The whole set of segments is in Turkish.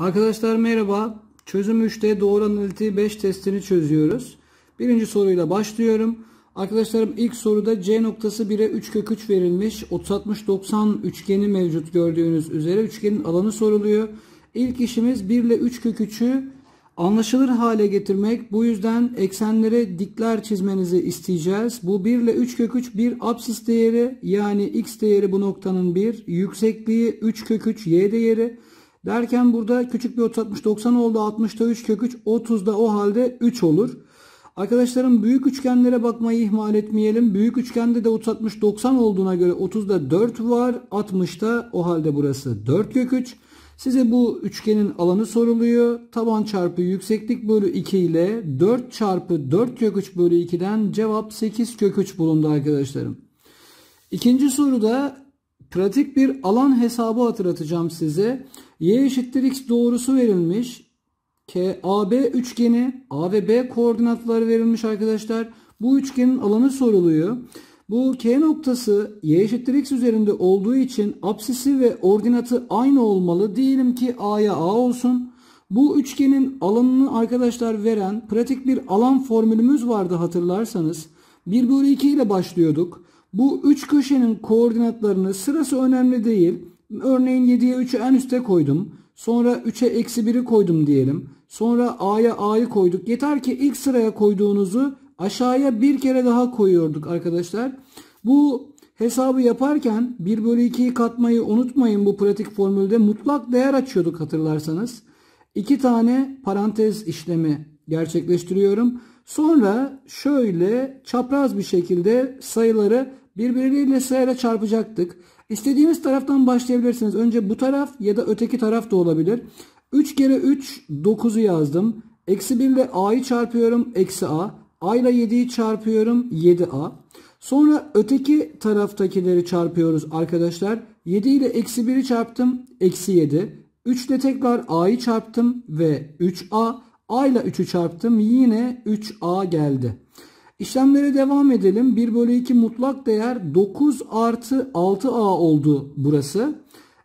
Arkadaşlar merhaba. Çözüm 3'te doğru analitiği 5 testini çözüyoruz. Birinci soruyla başlıyorum. Arkadaşlarım ilk soruda C noktası 1'e 3 kök 3 verilmiş. 30-60-90 üçgeni mevcut gördüğünüz üzere. Üçgenin alanı soruluyor. İlk işimiz 1 ile 3 kök 3'ü anlaşılır hale getirmek. Bu yüzden eksenlere dikler çizmenizi isteyeceğiz. Bu 1 ile 3 kök 3 bir absis değeri yani x değeri bu noktanın 1. Yüksekliği 3 kök 3 y değeri. Derken burada küçük bir 60 90 oldu. 60'da 3 kök 3. 30'da o halde 3 olur. Arkadaşlarım büyük üçgenlere bakmayı ihmal etmeyelim. Büyük üçgende de 360 90 olduğuna göre 30'da 4 var. 60'da o halde burası 4 kök 3. Size bu üçgenin alanı soruluyor. Taban çarpı yükseklik bölü 2 ile 4 çarpı 4 kök 3 bölü 2'den cevap 8 kök 3 bulundu arkadaşlarım. İkinci soruda Pratik bir alan hesabı hatırlatacağım size. Y eşittir x doğrusu verilmiş. K, AB üçgeni A ve B koordinatları verilmiş arkadaşlar. Bu üçgenin alanı soruluyor. Bu K noktası y eşittir x üzerinde olduğu için apsisi ve ordinatı aynı olmalı. Diyelim ki a'ya a olsun. Bu üçgenin alanını arkadaşlar veren pratik bir alan formülümüz vardı hatırlarsanız. 1 bölü 2 ile başlıyorduk. Bu üç köşenin koordinatlarını sırası önemli değil. Örneğin 7'ye 3'ü en üste koydum. Sonra 3'e eksi 1'i koydum diyelim. Sonra A'ya A'yı koyduk. Yeter ki ilk sıraya koyduğunuzu aşağıya bir kere daha koyuyorduk arkadaşlar. Bu hesabı yaparken 1 bölü 2'yi katmayı unutmayın bu pratik formülde. Mutlak değer açıyorduk hatırlarsanız. 2 tane parantez işlemi gerçekleştiriyorum. Sonra şöyle çapraz bir şekilde sayıları birbirleriyle sırayla çarpacaktık. İstediğimiz taraftan başlayabilirsiniz. Önce bu taraf ya da öteki taraf da olabilir. 3 kere 3 9'u yazdım. Eksi 1 ile a'yı çarpıyorum. Eksi a. A ile 7'yi çarpıyorum. 7a. Sonra öteki taraftakileri çarpıyoruz arkadaşlar. 7 ile eksi 1'i çarptım. Eksi 7. 3 ile tekrar a'yı çarptım ve 3a. A ile 3'ü çarptım. Yine 3a geldi. İşlemlere devam edelim. 1 bölü 2 mutlak değer 9 artı 6a oldu burası.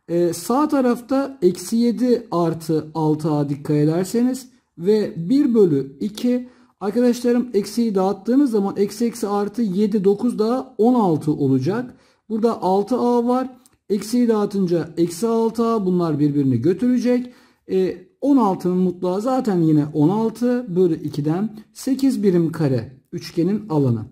Ee, sağ tarafta eksi 7 artı 6a dikkat ederseniz ve 1 bölü 2 arkadaşlarım eksiyi dağıttığınız zaman eksi eksi artı 7 9 daha 16 olacak. Burada 6a var. Eksiyi dağıtınca eksi 6a bunlar birbirini götürecek. E, 16'nın mutlağı zaten yine 16 bölü 2'den 8 birim kare üçgenin alanı.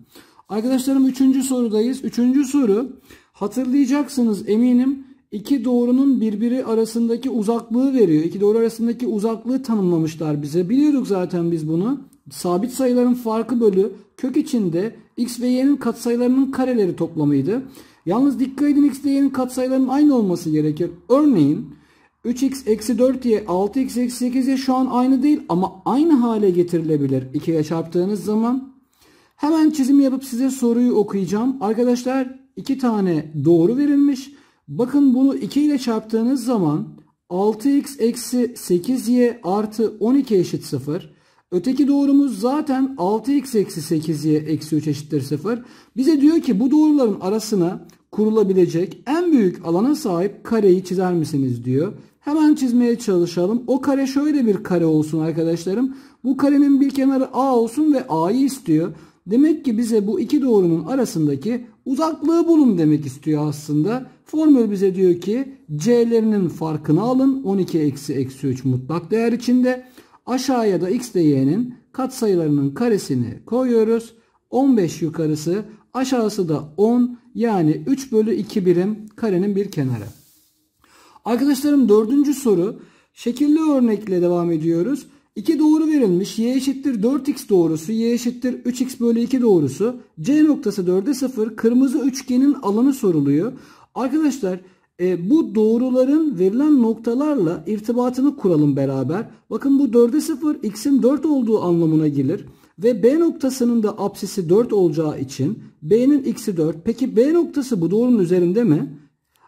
Arkadaşlarım 3. sorudayız. 3. soru hatırlayacaksınız eminim iki doğrunun birbiri arasındaki uzaklığı veriyor. İki doğru arasındaki uzaklığı tanımlamışlar bize. Biliyorduk zaten biz bunu. Sabit sayıların farkı bölü kök içinde x ve y'nin katsayılarının kareleri toplamıydı. Yalnız dikkat edin x ve y'nin katsayılarının aynı olması gerekir. Örneğin 3x eksi 4y 6x eksi 8y şu an aynı değil ama aynı hale getirilebilir 2'ye çarptığınız zaman. Hemen çizim yapıp size soruyu okuyacağım. Arkadaşlar 2 tane doğru verilmiş. Bakın bunu 2 ile çarptığınız zaman 6x eksi 8y artı 12 eşit 0. Öteki doğrumuz zaten 6x eksi 8y eksi 3 eşittir 0. Bize diyor ki bu doğruların arasına kurulabilecek en büyük alana sahip kareyi çizer misiniz diyor. Hemen çizmeye çalışalım. O kare şöyle bir kare olsun arkadaşlarım. Bu karenin bir kenarı A olsun ve A'yı istiyor. Demek ki bize bu iki doğrunun arasındaki uzaklığı bulun demek istiyor aslında. Formül bize diyor ki C'lerinin farkını alın. 12 eksi eksi 3 mutlak değer içinde. Aşağıya da X ile Y'nin katsayılarının karesini koyuyoruz. 15 yukarısı aşağısı da 10 yani 3 bölü 2 birim karenin bir kenarı. Arkadaşlarım dördüncü soru. Şekilli örnekle devam ediyoruz. 2 doğru verilmiş. Y eşittir 4x doğrusu. Y eşittir 3x bölü 2 doğrusu. C noktası 4'e 0. Kırmızı üçgenin alanı soruluyor. Arkadaşlar e, bu doğruların verilen noktalarla irtibatını kuralım beraber. Bakın bu 4'e 0 x'in 4 olduğu anlamına gelir. Ve B noktasının da apsisi 4 olacağı için B'nin x'i 4. Peki B noktası bu doğrunun üzerinde mi?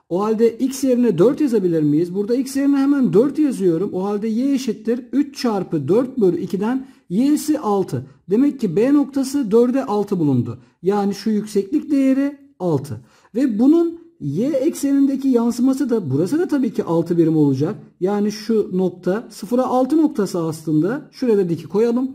O halde x yerine 4 yazabilir miyiz? Burada x yerine hemen 4 yazıyorum. O halde y eşittir 3 çarpı 4 bölü 2'den y'si 6. Demek ki B noktası 4'e 6 bulundu. Yani şu yükseklik değeri 6. Ve bunun y eksenindeki yansıması da burası da tabii ki 6 birim olacak. Yani şu nokta 0'a 6 noktası aslında. Şuraya da diki koyalım.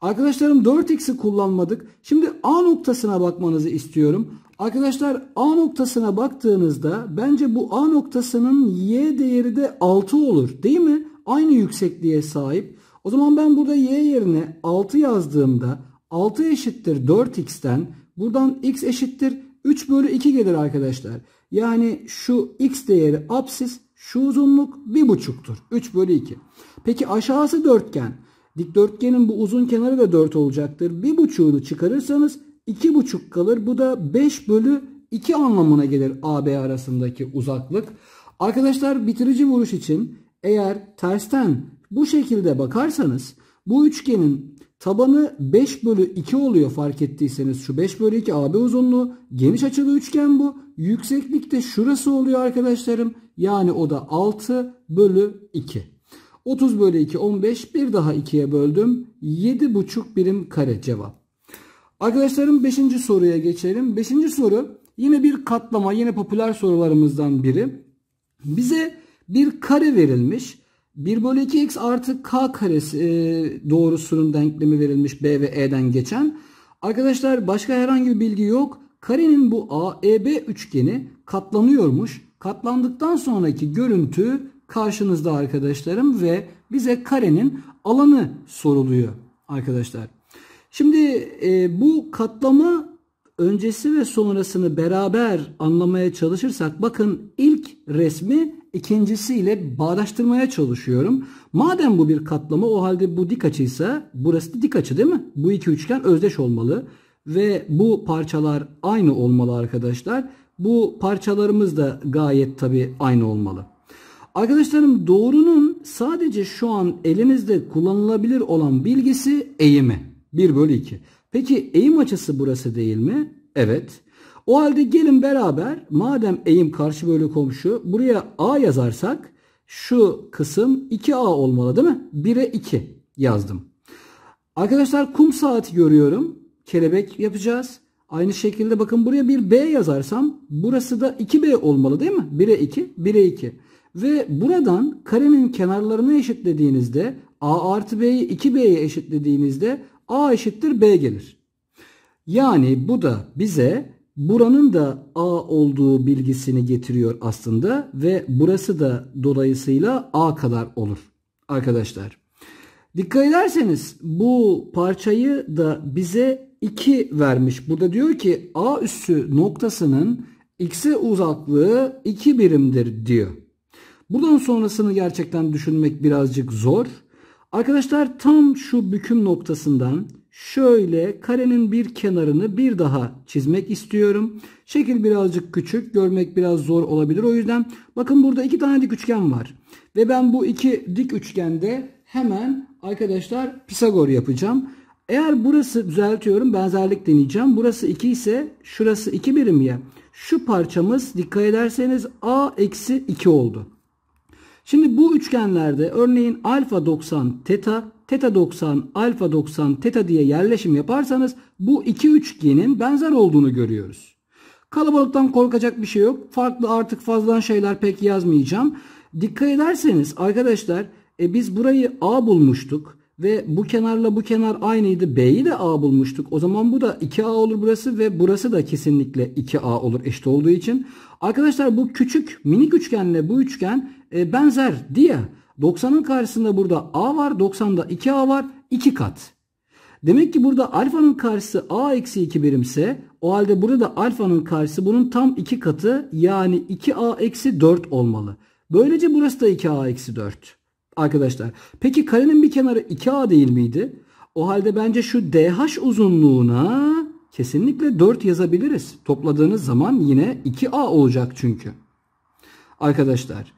Arkadaşlarım 4x'i kullanmadık. Şimdi A noktasına bakmanızı istiyorum. Arkadaşlar A noktasına baktığınızda bence bu A noktasının Y değeri de 6 olur değil mi? Aynı yüksekliğe sahip. O zaman ben burada Y yerine 6 yazdığımda 6 eşittir 4x'ten buradan x eşittir 3 bölü 2 gelir arkadaşlar. Yani şu x değeri apsis şu uzunluk 1,5'tur. 3 bölü 2. Peki aşağısı dörtgen. Dikdörtgenin bu uzun kenarı da 4 olacaktır. 1,5'unu çıkarırsanız 2,5 kalır. Bu da 5 bölü 2 anlamına gelir AB arasındaki uzaklık. Arkadaşlar bitirici vuruş için eğer tersten bu şekilde bakarsanız bu üçgenin tabanı 5 bölü 2 oluyor fark ettiyseniz. Şu 5 bölü 2 AB uzunluğu geniş açılı üçgen bu. Yükseklik de şurası oluyor arkadaşlarım. Yani o da 6 bölü 2. 30 bölü 2 15 bir daha 2'ye böldüm. 7,5 birim kare cevap. Arkadaşlarım 5. soruya geçelim. 5. soru yine bir katlama, yine popüler sorularımızdan biri. Bize bir kare verilmiş. 1 bölü 2x artı k karesi e, doğrusunun denklemi verilmiş b ve e'den geçen. Arkadaşlar başka herhangi bir bilgi yok. Karenin bu AEB üçgeni katlanıyormuş. Katlandıktan sonraki görüntü karşınızda arkadaşlarım ve bize karenin alanı soruluyor arkadaşlar. Şimdi e, bu katlama öncesi ve sonrasını beraber anlamaya çalışırsak bakın ilk resmi ikincisiyle bağdaştırmaya çalışıyorum. Madem bu bir katlama o halde bu dik açıysa burası da dik açı değil mi? Bu iki üçgen özdeş olmalı ve bu parçalar aynı olmalı arkadaşlar. Bu parçalarımız da gayet tabi aynı olmalı. Arkadaşlarım doğrunun sadece şu an elinizde kullanılabilir olan bilgisi eğimi. 1 bölü 2. Peki eğim açısı burası değil mi? Evet. O halde gelin beraber madem eğim karşı bölü komşu buraya A yazarsak şu kısım 2A olmalı değil mi? 1'e 2 yazdım. Arkadaşlar kum saati görüyorum. Kelebek yapacağız. Aynı şekilde bakın buraya bir B yazarsam burası da 2B olmalı değil mi? 1'e 2, 1'e 2. Ve buradan karenin kenarlarını eşitlediğinizde A artı B'yi 2B'ye eşitlediğinizde A eşittir B gelir. Yani bu da bize buranın da A olduğu bilgisini getiriyor aslında ve burası da dolayısıyla A kadar olur arkadaşlar. Dikkat ederseniz bu parçayı da bize 2 vermiş. Burada diyor ki A üssü noktasının x'e uzaklığı 2 birimdir diyor. Buradan sonrasını gerçekten düşünmek birazcık zor. Arkadaşlar tam şu büküm noktasından şöyle karenin bir kenarını bir daha çizmek istiyorum. Şekil birazcık küçük görmek biraz zor olabilir. O yüzden bakın burada iki tane dik üçgen var. Ve ben bu iki dik üçgende hemen arkadaşlar Pisagor yapacağım. Eğer burası düzeltiyorum benzerlik deneyeceğim. Burası 2 ise şurası 2 birim ya. Şu parçamız dikkat ederseniz a eksi 2 oldu. Şimdi bu üçgenlerde örneğin alfa 90 teta, teta 90 alfa 90 teta diye yerleşim yaparsanız bu iki üçgenin benzer olduğunu görüyoruz. Kalabalıktan korkacak bir şey yok. Farklı artık fazladan şeyler pek yazmayacağım. Dikkat ederseniz arkadaşlar e, biz burayı A bulmuştuk ve bu kenarla bu kenar aynıydı. B'yi de A bulmuştuk. O zaman bu da 2A olur burası ve burası da kesinlikle 2A olur eşit olduğu için. Arkadaşlar bu küçük minik üçgenle bu üçgen e, benzer diye 90'ın karşısında burada a var 90'da 2a var 2 kat. Demek ki burada alfanın karşısı a eksi 2 birimse o halde burada alfanın karşısı bunun tam 2 katı yani 2a eksi 4 olmalı. Böylece burası da 2a eksi 4. Arkadaşlar peki karenin bir kenarı 2a değil miydi? O halde bence şu dh uzunluğuna Kesinlikle 4 yazabiliriz. Topladığınız zaman yine 2A olacak çünkü. Arkadaşlar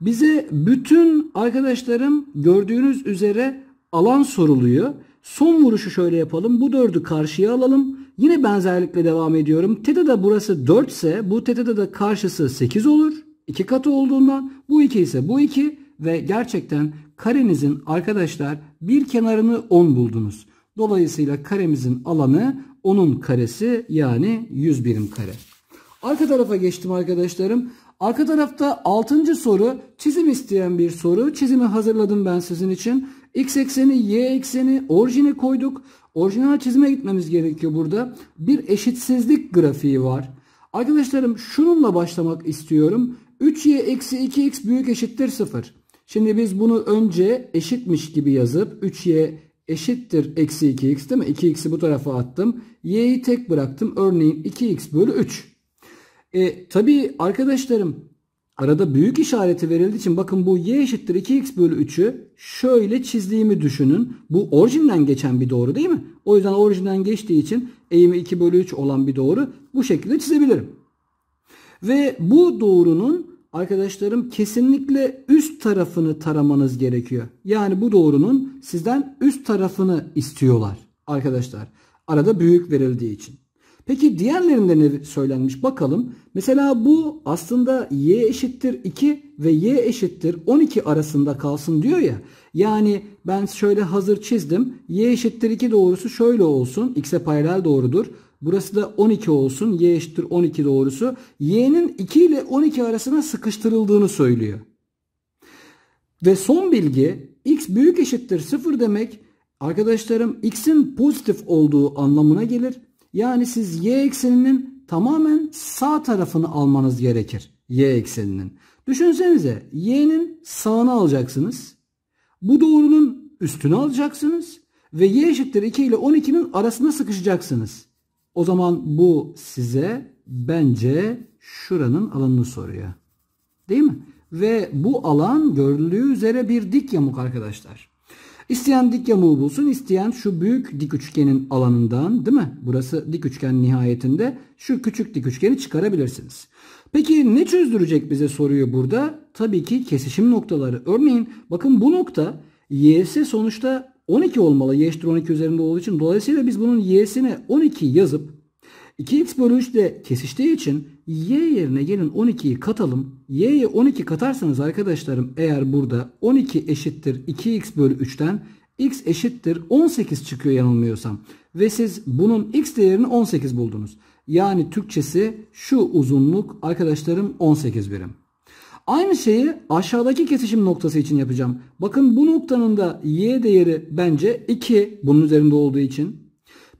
bize bütün arkadaşlarım gördüğünüz üzere alan soruluyor. Son vuruşu şöyle yapalım. Bu dördü karşıya alalım. Yine benzerlikle devam ediyorum. Teta da burası 4 ise bu teta da karşısı 8 olur. 2 katı olduğundan bu 2 ise bu 2 ve gerçekten karenizin arkadaşlar bir kenarını 10 buldunuz. Dolayısıyla karemizin alanı onun karesi yani 100 birim kare. Arka tarafa geçtim arkadaşlarım. Arka tarafta 6. soru çizim isteyen bir soru. Çizimi hazırladım ben sizin için. X ekseni, Y ekseni, orijini koyduk. Orijinal çizime gitmemiz gerekiyor burada. Bir eşitsizlik grafiği var. Arkadaşlarım şununla başlamak istiyorum. 3y eksi 2x büyük eşittir 0. Şimdi biz bunu önce eşitmiş gibi yazıp 3y eşittir eksi 2x değil mi? 2x'i bu tarafa attım. y'yi tek bıraktım. Örneğin 2x bölü 3. E, tabii arkadaşlarım arada büyük işareti verildiği için bakın bu y eşittir 2x bölü 3'ü şöyle çizdiğimi düşünün. Bu orijinden geçen bir doğru değil mi? O yüzden orijinden geçtiği için eğimi 2 bölü 3 olan bir doğru bu şekilde çizebilirim. Ve bu doğrunun arkadaşlarım kesinlikle üst tarafını taramanız gerekiyor. Yani bu doğrunun sizden üst tarafını istiyorlar arkadaşlar. Arada büyük verildiği için. Peki diğerlerinde ne söylenmiş bakalım. Mesela bu aslında y eşittir 2 ve y eşittir 12 arasında kalsın diyor ya. Yani ben şöyle hazır çizdim. y eşittir 2 doğrusu şöyle olsun. x'e paralel doğrudur. Burası da 12 olsun. Y eşittir 12 doğrusu. Y'nin 2 ile 12 arasına sıkıştırıldığını söylüyor. Ve son bilgi x büyük eşittir 0 demek arkadaşlarım x'in pozitif olduğu anlamına gelir. Yani siz y ekseninin tamamen sağ tarafını almanız gerekir. Y ekseninin. Düşünsenize y'nin sağını alacaksınız. Bu doğrunun üstünü alacaksınız. Ve y eşittir 2 ile 12'nin arasına sıkışacaksınız. O zaman bu size bence şuranın alanını soruyor. Değil mi? Ve bu alan görüldüğü üzere bir dik yamuk arkadaşlar. İsteyen dik yamuğu bulsun, isteyen şu büyük dik üçgenin alanından değil mi? Burası dik üçgen nihayetinde şu küçük dik üçgeni çıkarabilirsiniz. Peki ne çözdürecek bize soruyu burada? Tabii ki kesişim noktaları. Örneğin bakın bu nokta YS sonuçta 12 olmalı. Y eşittir 12 üzerinde olduğu için. Dolayısıyla biz bunun y'sine 12 yazıp 2x bölü 3 ile kesiştiği için y yerine gelin 12'yi katalım. y'ye 12 katarsanız arkadaşlarım eğer burada 12 eşittir 2x bölü 3'ten x eşittir 18 çıkıyor yanılmıyorsam. Ve siz bunun x değerini 18 buldunuz. Yani Türkçesi şu uzunluk arkadaşlarım 18 birim. Aynı şeyi aşağıdaki kesişim noktası için yapacağım. Bakın bu noktanın da y değeri bence 2 bunun üzerinde olduğu için.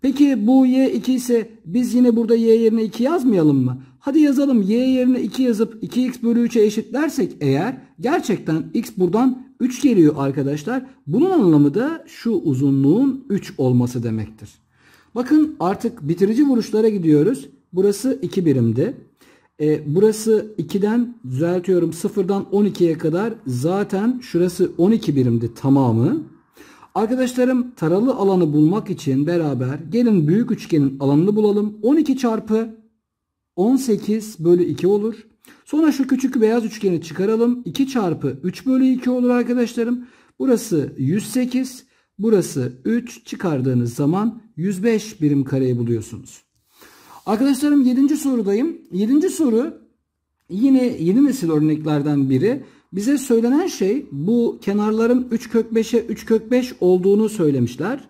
Peki bu y 2 ise biz yine burada y yerine 2 yazmayalım mı? Hadi yazalım y yerine 2 yazıp 2x bölü 3'e eşitlersek eğer gerçekten x buradan 3 geliyor arkadaşlar. Bunun anlamı da şu uzunluğun 3 olması demektir. Bakın artık bitirici vuruşlara gidiyoruz. Burası 2 birimdi. E, burası 2'den düzeltiyorum 0'dan 12'ye kadar zaten şurası 12 birimdi tamamı. Arkadaşlarım taralı alanı bulmak için beraber gelin büyük üçgenin alanını bulalım. 12 çarpı 18 bölü 2 olur. Sonra şu küçük beyaz üçgeni çıkaralım. 2 çarpı 3 bölü 2 olur arkadaşlarım. Burası 108. Burası 3 çıkardığınız zaman 105 birim kareyi buluyorsunuz. Arkadaşlarım 7. sorudayım. 7. soru yine yeni nesil örneklerden biri. Bize söylenen şey bu kenarların 3 kök 5'e 3 kök 5 olduğunu söylemişler.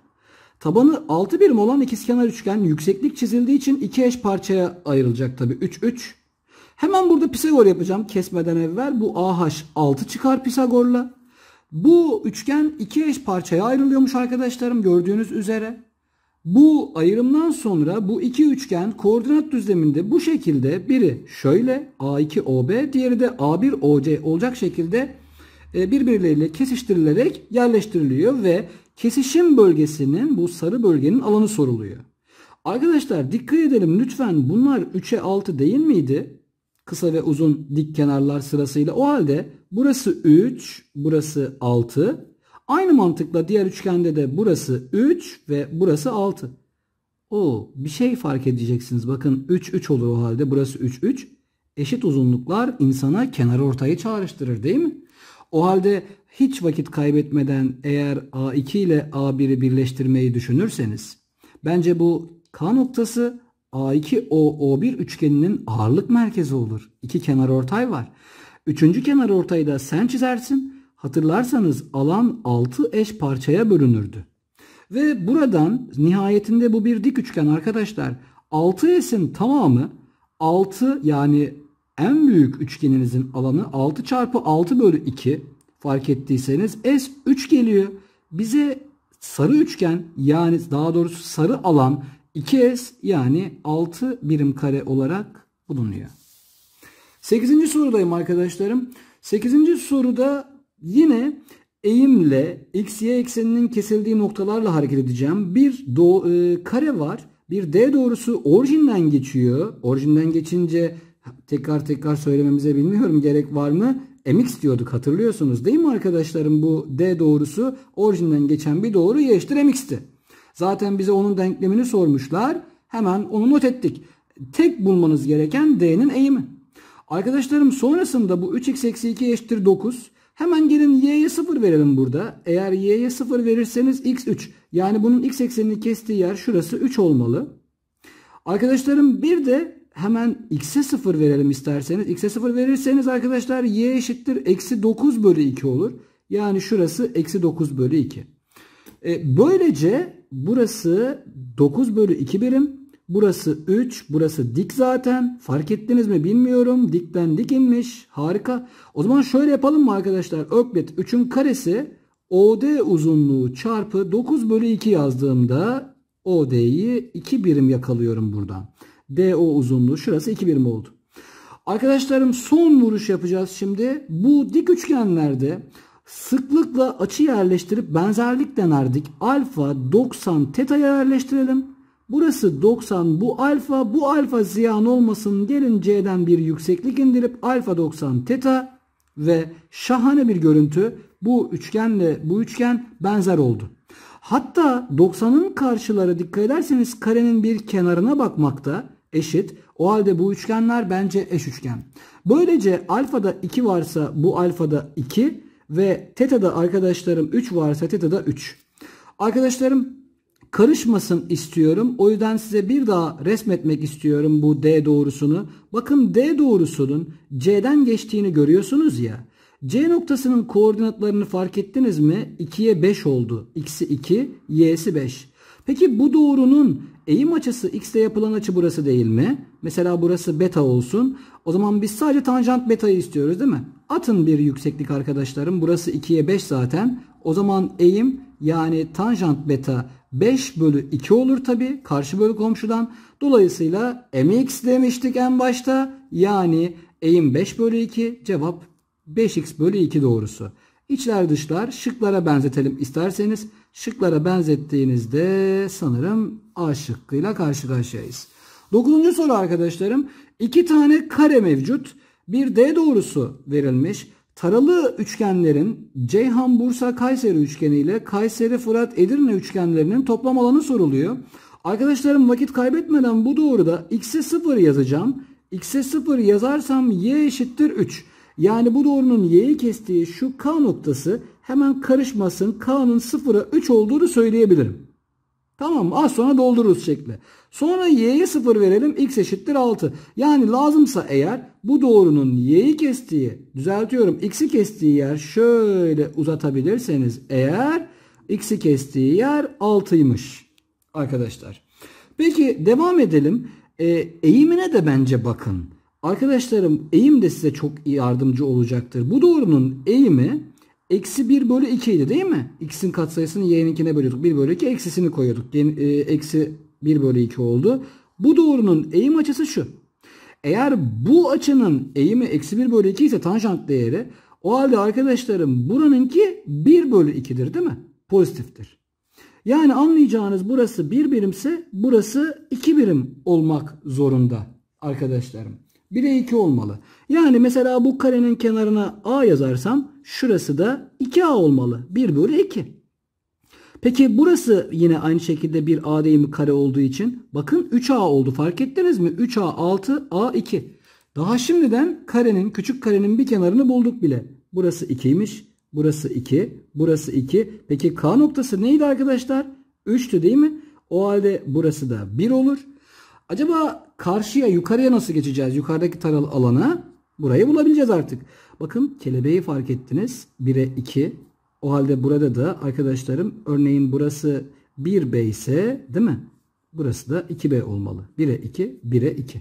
Tabanı 6 birim olan ikizkenar üçgen yükseklik çizildiği için iki eş parçaya ayrılacak tabi 3 3. Hemen burada Pisagor yapacağım kesmeden evvel. Bu AH 6 çıkar Pisagor'la. Bu üçgen iki eş parçaya ayrılıyormuş arkadaşlarım gördüğünüz üzere. Bu ayrımdan sonra bu iki üçgen koordinat düzleminde bu şekilde biri şöyle A2OB diğeri de A1OC olacak şekilde e, birbirleriyle kesiştirilerek yerleştiriliyor ve kesişim bölgesinin bu sarı bölgenin alanı soruluyor. Arkadaşlar dikkat edelim lütfen bunlar 3'e 6 değil miydi? Kısa ve uzun dik kenarlar sırasıyla. O halde burası 3, burası 6, Aynı mantıkla diğer üçgende de burası 3 ve burası 6. O bir şey fark edeceksiniz. Bakın 3 3 olur o halde. Burası 3 3. Eşit uzunluklar insana kenar ortayı çağrıştırır değil mi? O halde hiç vakit kaybetmeden eğer A2 ile A1'i birleştirmeyi düşünürseniz bence bu K noktası A2O-O1 üçgeninin ağırlık merkezi olur. İki kenar ortay var. Üçüncü kenar ortayı da sen çizersin. Hatırlarsanız alan 6 eş parçaya bölünürdü. Ve buradan nihayetinde bu bir dik üçgen arkadaşlar. 6s'in tamamı 6 yani en büyük üçgeninizin alanı 6 çarpı 6 bölü 2 fark ettiyseniz S 3 geliyor. Bize sarı üçgen yani daha doğrusu sarı alan 2S yani 6 birim kare olarak bulunuyor. 8. sorudayım arkadaşlarım. 8. soruda Yine eğimle x y ekseninin kesildiği noktalarla hareket edeceğim. Bir do, e, kare var. Bir D doğrusu orijinden geçiyor. Orijinden geçince tekrar tekrar söylememize bilmiyorum gerek var mı? mx diyorduk hatırlıyorsunuz değil mi arkadaşlarım? Bu D doğrusu orijinden geçen bir doğru y eşittir mx'ti. Zaten bize onun denklemini sormuşlar. Hemen onu not ettik. Tek bulmanız gereken D'nin eğimi. Arkadaşlarım sonrasında bu 3x eksi 2 eşittir 9. Hemen gelin y'ye 0 verelim burada. Eğer y'ye 0 verirseniz x 3. Yani bunun x eksenini kestiği yer şurası 3 olmalı. Arkadaşlarım bir de hemen x'e 0 verelim isterseniz. x'e 0 verirseniz arkadaşlar y eşittir eksi 9 bölü 2 olur. Yani şurası eksi 9 bölü 2. E, böylece burası 9 bölü 2 birim. Burası 3. Burası dik zaten. Fark ettiniz mi bilmiyorum. Dikten dik inmiş. Harika. O zaman şöyle yapalım mı arkadaşlar? Öklet 3'ün karesi OD uzunluğu çarpı 9 bölü 2 yazdığımda OD'yi 2 birim yakalıyorum buradan. DO uzunluğu şurası 2 birim oldu. Arkadaşlarım son vuruş yapacağız şimdi. Bu dik üçgenlerde sıklıkla açı yerleştirip benzerlik denerdik. Alfa 90 teta'ya yerleştirelim. Burası 90 bu alfa bu alfa ziyan olmasın gelin C'den bir yükseklik indirip alfa 90 teta ve şahane bir görüntü bu üçgenle bu üçgen benzer oldu. Hatta 90'ın karşıları dikkat ederseniz karenin bir kenarına bakmakta eşit. O halde bu üçgenler bence eş üçgen. Böylece alfada 2 varsa bu alfada 2 ve teta'da arkadaşlarım 3 varsa teta'da 3. Arkadaşlarım karışmasın istiyorum. O yüzden size bir daha resmetmek istiyorum bu D doğrusunu. Bakın D doğrusunun C'den geçtiğini görüyorsunuz ya. C noktasının koordinatlarını fark ettiniz mi? 2'ye 5 oldu. X'i 2, Y'si 5. Peki bu doğrunun eğim açısı X'te yapılan açı burası değil mi? Mesela burası beta olsun. O zaman biz sadece tanjant beta'yı istiyoruz değil mi? Atın bir yükseklik arkadaşlarım. Burası 2'ye 5 zaten. O zaman eğim yani tanjant beta 5 bölü 2 olur tabi karşı bölü komşudan. Dolayısıyla mx demiştik en başta. Yani eğim 5 bölü 2 cevap 5x bölü 2 doğrusu. İçler dışlar şıklara benzetelim isterseniz. Şıklara benzettiğinizde sanırım A şıkkıyla karşı karşıyayız. Dokuzuncu soru arkadaşlarım. iki tane kare mevcut bir D doğrusu verilmiş. Taralı üçgenlerin Ceyhan Bursa Kayseri üçgeni ile Kayseri Fırat Edirne üçgenlerinin toplam alanı soruluyor. Arkadaşlarım vakit kaybetmeden bu doğruda x'e 0 yazacağım. x'e 0 yazarsam y eşittir 3. Yani bu doğrunun y'yi kestiği şu k noktası hemen karışmasın k'nın 0'a 3 olduğunu söyleyebilirim. Tamam mı? Az sonra doldururuz şekli. Sonra y'ye 0 verelim. x eşittir 6. Yani lazımsa eğer bu doğrunun y'yi kestiği düzeltiyorum. x'i kestiği yer şöyle uzatabilirseniz eğer x'i kestiği yer 6'ymış arkadaşlar. Peki devam edelim. E, eğimine de bence bakın. Arkadaşlarım eğim de size çok yardımcı olacaktır. Bu doğrunun eğimi Eksi 1 bölü 2 idi değil mi? X'in katsayısını y'ninkine bölüyorduk. 1 bölü 2 eksisini koyuyorduk. e, eksi 1 bölü 2 oldu. Bu doğrunun eğim açısı şu. Eğer bu açının eğimi eksi 1 bölü 2 ise tanjant değeri o halde arkadaşlarım buranınki 1 bölü 2'dir değil mi? Pozitiftir. Yani anlayacağınız burası 1 bir birimse burası 2 birim olmak zorunda arkadaşlarım. 1'e 2 olmalı. Yani mesela bu karenin kenarına A yazarsam şurası da 2A olmalı. 1 bölü 2. Peki burası yine aynı şekilde bir A değimi kare olduğu için bakın 3A oldu fark ettiniz mi? 3A 6 A2. Daha şimdiden karenin küçük karenin bir kenarını bulduk bile. Burası 2'ymiş. Burası 2. Burası 2. Peki K noktası neydi arkadaşlar? 3'tü değil mi? O halde burası da 1 olur. Acaba karşıya yukarıya nasıl geçeceğiz? Yukarıdaki taralı alana burayı bulabileceğiz artık. Bakın kelebeği fark ettiniz. 1'e 2, o halde burada da arkadaşlarım örneğin burası 1B ise değil mi? Burası da 2B olmalı. 1'e 2, 1'e 2.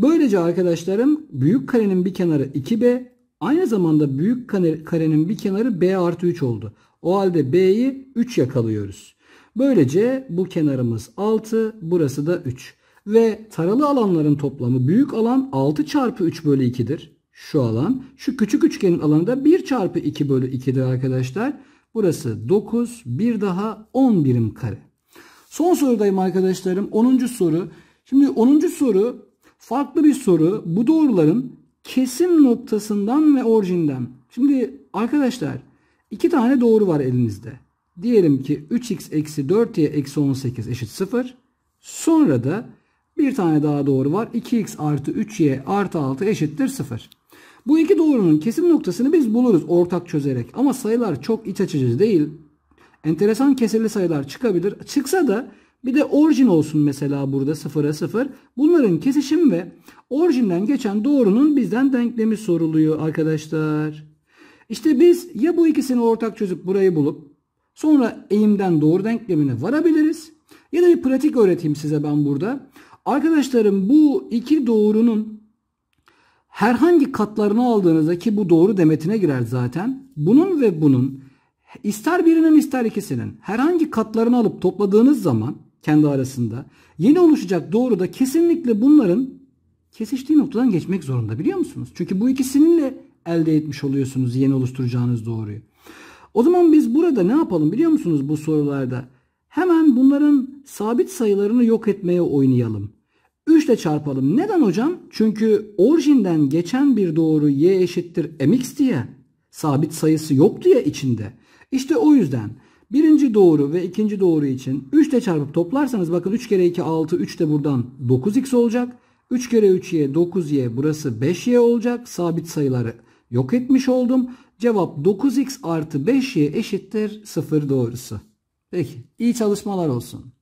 Böylece arkadaşlarım büyük karenin bir kenarı 2B aynı zamanda büyük karenin bir kenarı B artı 3 oldu. O halde B'yi 3 yakalıyoruz. Böylece bu kenarımız 6 burası da 3. Ve taralı alanların toplamı büyük alan 6 çarpı 3 bölü 2'dir şu alan. Şu küçük üçgenin alanı da 1 çarpı 2 bölü 2'dir arkadaşlar. Burası 9, bir daha 10 birim kare. Son sorudayım arkadaşlarım. 10. soru. Şimdi 10. soru farklı bir soru. Bu doğruların kesim noktasından ve orijinden. Şimdi arkadaşlar iki tane doğru var elinizde. Diyelim ki 3x eksi 4y eksi 18 eşit 0. Sonra da bir tane daha doğru var. 2x artı 3y artı 6 eşittir 0. Bu iki doğrunun kesim noktasını biz buluruz ortak çözerek. Ama sayılar çok iç açıcı değil. Enteresan kesirli sayılar çıkabilir. Çıksa da bir de orijin olsun mesela burada 0'a sıfır. Bunların kesişim ve orijinden geçen doğrunun bizden denklemi soruluyor arkadaşlar. İşte biz ya bu ikisini ortak çözüp burayı bulup sonra eğimden doğru denklemine varabiliriz. Ya da bir pratik öğreteyim size ben burada. Arkadaşlarım bu iki doğrunun herhangi katlarını aldığınızda ki bu doğru demetine girer zaten. Bunun ve bunun ister birinin ister ikisinin herhangi katlarını alıp topladığınız zaman kendi arasında yeni oluşacak doğru da kesinlikle bunların kesiştiği noktadan geçmek zorunda biliyor musunuz? Çünkü bu ikisininle elde etmiş oluyorsunuz yeni oluşturacağınız doğruyu. O zaman biz burada ne yapalım biliyor musunuz bu sorularda? Hemen bunların sabit sayılarını yok etmeye oynayalım. 3 ile çarpalım. Neden hocam? Çünkü orijinden geçen bir doğru y eşittir mx diye sabit sayısı yoktu ya içinde. İşte o yüzden birinci doğru ve ikinci doğru için 3 ile çarpıp toplarsanız bakın 3 kere 2 6 3 de buradan 9x olacak. 3 kere 3y 9y burası 5y olacak. Sabit sayıları yok etmiş oldum. Cevap 9x artı 5y eşittir 0 doğrusu. Peki iyi çalışmalar olsun.